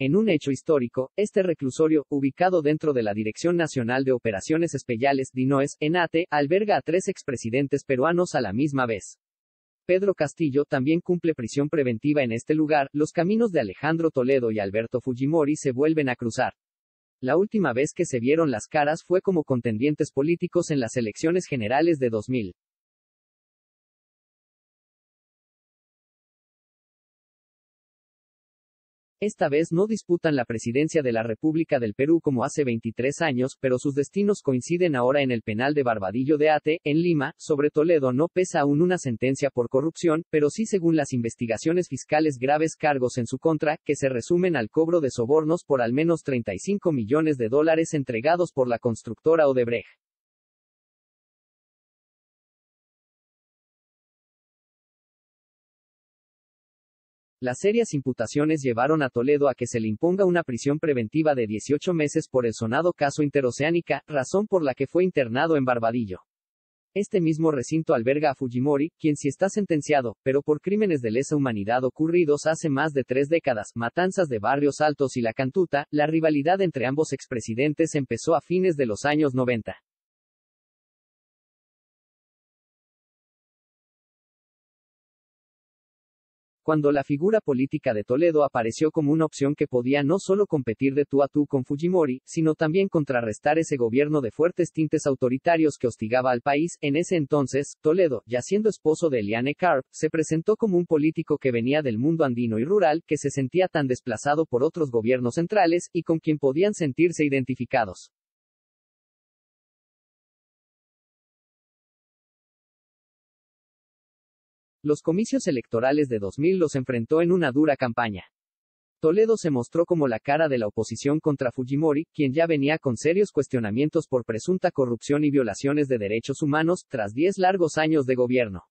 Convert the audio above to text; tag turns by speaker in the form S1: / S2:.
S1: En un hecho histórico, este reclusorio, ubicado dentro de la Dirección Nacional de Operaciones Especiales DINOES, Ate, alberga a tres expresidentes peruanos a la misma vez. Pedro Castillo también cumple prisión preventiva en este lugar, los caminos de Alejandro Toledo y Alberto Fujimori se vuelven a cruzar. La última vez que se vieron las caras fue como contendientes políticos en las elecciones generales de 2000.
S2: Esta vez no
S1: disputan la presidencia de la República del Perú como hace 23 años, pero sus destinos coinciden ahora en el penal de Barbadillo de Ate, en Lima, sobre Toledo no pesa aún una sentencia por corrupción, pero sí según las investigaciones fiscales graves cargos en su contra, que se resumen al cobro de sobornos por al menos 35 millones de dólares entregados por la constructora Odebrecht. Las serias imputaciones llevaron a Toledo a que se le imponga una prisión preventiva de 18 meses por el sonado caso interoceánica, razón por la que fue internado en Barbadillo. Este mismo recinto alberga a Fujimori, quien si está sentenciado, pero por crímenes de lesa humanidad ocurridos hace más de tres décadas, matanzas de barrios altos y la cantuta, la rivalidad entre ambos expresidentes empezó a fines de los años 90. cuando la figura política de Toledo apareció como una opción que podía no solo competir de tú a tú con Fujimori, sino también contrarrestar ese gobierno de fuertes tintes autoritarios que hostigaba al país, en ese entonces, Toledo, ya siendo esposo de Eliane Carp, se presentó como un político que venía del mundo andino y rural, que se sentía tan desplazado por otros gobiernos centrales, y con quien podían sentirse identificados. Los comicios electorales de 2000 los enfrentó en una dura campaña. Toledo se mostró como la cara de la oposición contra Fujimori, quien ya venía con serios cuestionamientos por presunta corrupción y violaciones de derechos humanos, tras diez largos años de gobierno.